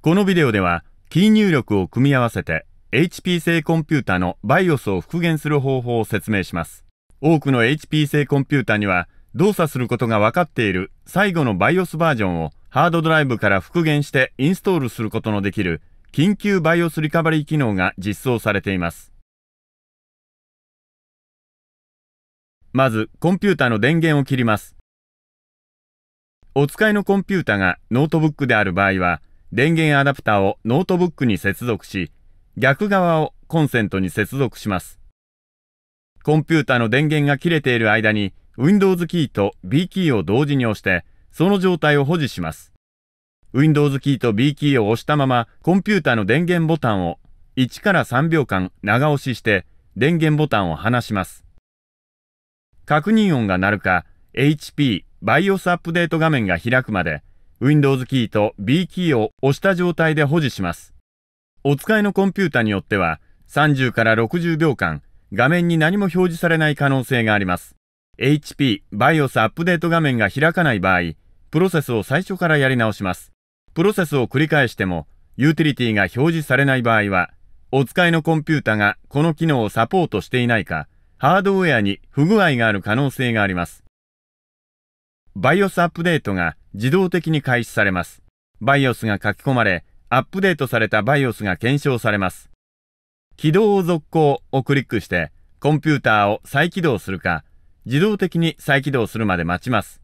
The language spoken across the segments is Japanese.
このビデオでは、キー入力を組み合わせて HP 製コンピュータの BIOS を復元する方法を説明します。多くの HP 製コンピュータには動作することが分かっている最後の BIOS バージョンをハードドライブから復元してインストールすることのできる緊急 BIOS リカバリー機能が実装されています。まず、コンピュータの電源を切ります。お使いのコンピュータがノートブックである場合は、電源アダプターをノートブックに接続し、逆側をコンセントに接続します。コンピュータの電源が切れている間に Windows キーと B キーを同時に押して、その状態を保持します。Windows キーと B キーを押したままコンピュータの電源ボタンを1から3秒間長押しして電源ボタンを離します。確認音が鳴るか HP BIOS アップデート画面が開くまで Windows キーと B キーを押した状態で保持します。お使いのコンピュータによっては、30から60秒間、画面に何も表示されない可能性があります。HP BIOS アップデート画面が開かない場合、プロセスを最初からやり直します。プロセスを繰り返しても、ユーティリティが表示されない場合は、お使いのコンピュータがこの機能をサポートしていないか、ハードウェアに不具合がある可能性があります。BIOS アップデートが自動的に開始されます。BIOS が書き込まれ、アップデートされた BIOS が検証されます。起動を続行をクリックして、コンピューターを再起動するか、自動的に再起動するまで待ちます。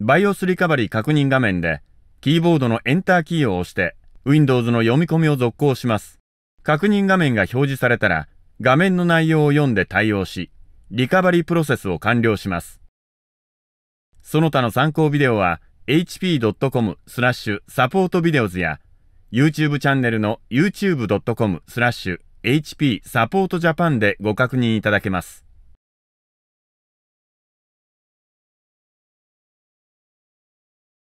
BIOS リカバリー確認画面で、キーボードの Enter キーを押して、Windows の読み込みを続行します。確認画面が表示されたら、画面の内容を読んで対応し、リカバリープロセスを完了します。その他の参考ビデオは hp.com スラッシュサポートビデオズや YouTube チャンネルの youtube.com スラッシュ hp サポートジャパンでご確認いただけます。